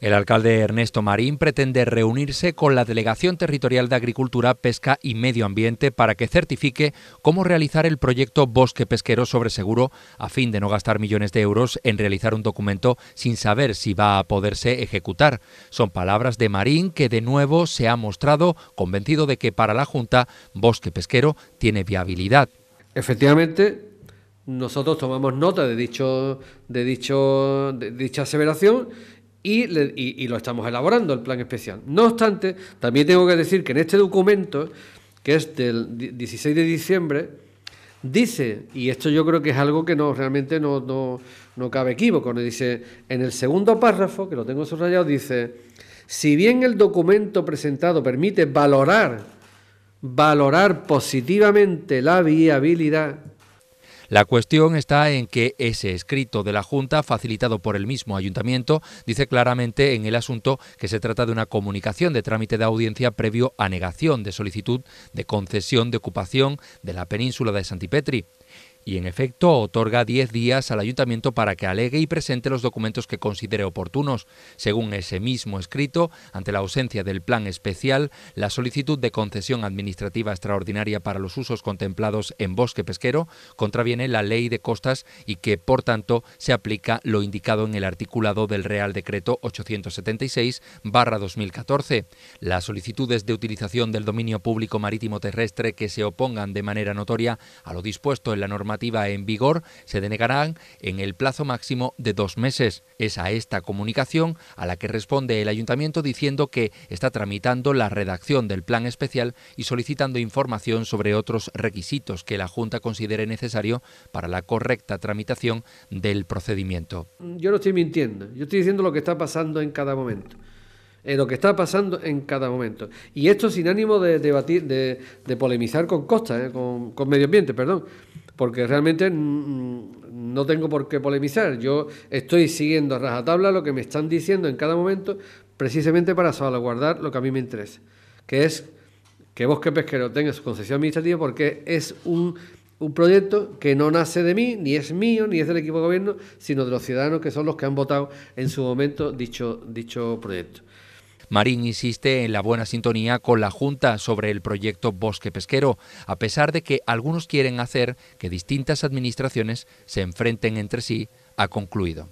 El alcalde Ernesto Marín pretende reunirse con la Delegación Territorial de Agricultura, Pesca y Medio Ambiente para que certifique cómo realizar el proyecto Bosque Pesquero sobre Seguro a fin de no gastar millones de euros en realizar un documento sin saber si va a poderse ejecutar. Son palabras de Marín que de nuevo se ha mostrado convencido de que para la Junta Bosque Pesquero tiene viabilidad. Efectivamente, nosotros tomamos nota de, dicho, de, dicho, de dicha aseveración y, lo estamos elaborando, el plan especial. No obstante, también tengo que decir que en este documento, que es del 16 de diciembre, dice, y esto yo creo que es algo que no realmente no, cabe equívoco, dice, en el segundo párrafo, que lo tengo subrayado, dice, si bien el documento presentado permite valorar, valorar positivamente la viabilidad la cuestión está en que ese escrito de la Junta, facilitado por el mismo ayuntamiento, dice claramente en el asunto que se trata de una comunicación de trámite de audiencia previo a negación de solicitud de concesión de ocupación de la península de Santipetri y en efecto otorga 10 días al ayuntamiento para que alegue y presente los documentos que considere oportunos. Según ese mismo escrito, ante la ausencia del plan especial, la solicitud de concesión administrativa extraordinaria para los usos contemplados en bosque pesquero contraviene la ley de costas y que, por tanto, se aplica lo indicado en el articulado del Real Decreto 876-2014. Las solicitudes de utilización del dominio público marítimo terrestre que se opongan de manera notoria a lo dispuesto en la norma en vigor se denegarán en el plazo máximo de dos meses. Es a esta comunicación a la que responde el ayuntamiento diciendo que está tramitando la redacción del plan especial y solicitando información sobre otros requisitos que la Junta considere necesario para la correcta tramitación del procedimiento. Yo no estoy mintiendo, yo estoy diciendo lo que está pasando en cada momento. Eh, lo que está pasando en cada momento. Y esto sin ánimo de debatir, de, de polemizar con Costa, eh, con, con medio ambiente, perdón porque realmente no tengo por qué polemizar. Yo estoy siguiendo a rajatabla lo que me están diciendo en cada momento, precisamente para salvaguardar lo que a mí me interesa, que es que Bosque Pesquero tenga su concesión administrativa, porque es un, proyecto que no nace de mí, ni es mío, ni es del equipo de gobierno, sino de los ciudadanos que son los que han votado en su momento dicho, dicho proyecto. Marín insiste en la buena sintonía con la Junta sobre el proyecto Bosque Pesquero, a pesar de que algunos quieren hacer que distintas administraciones se enfrenten entre sí, ha concluido.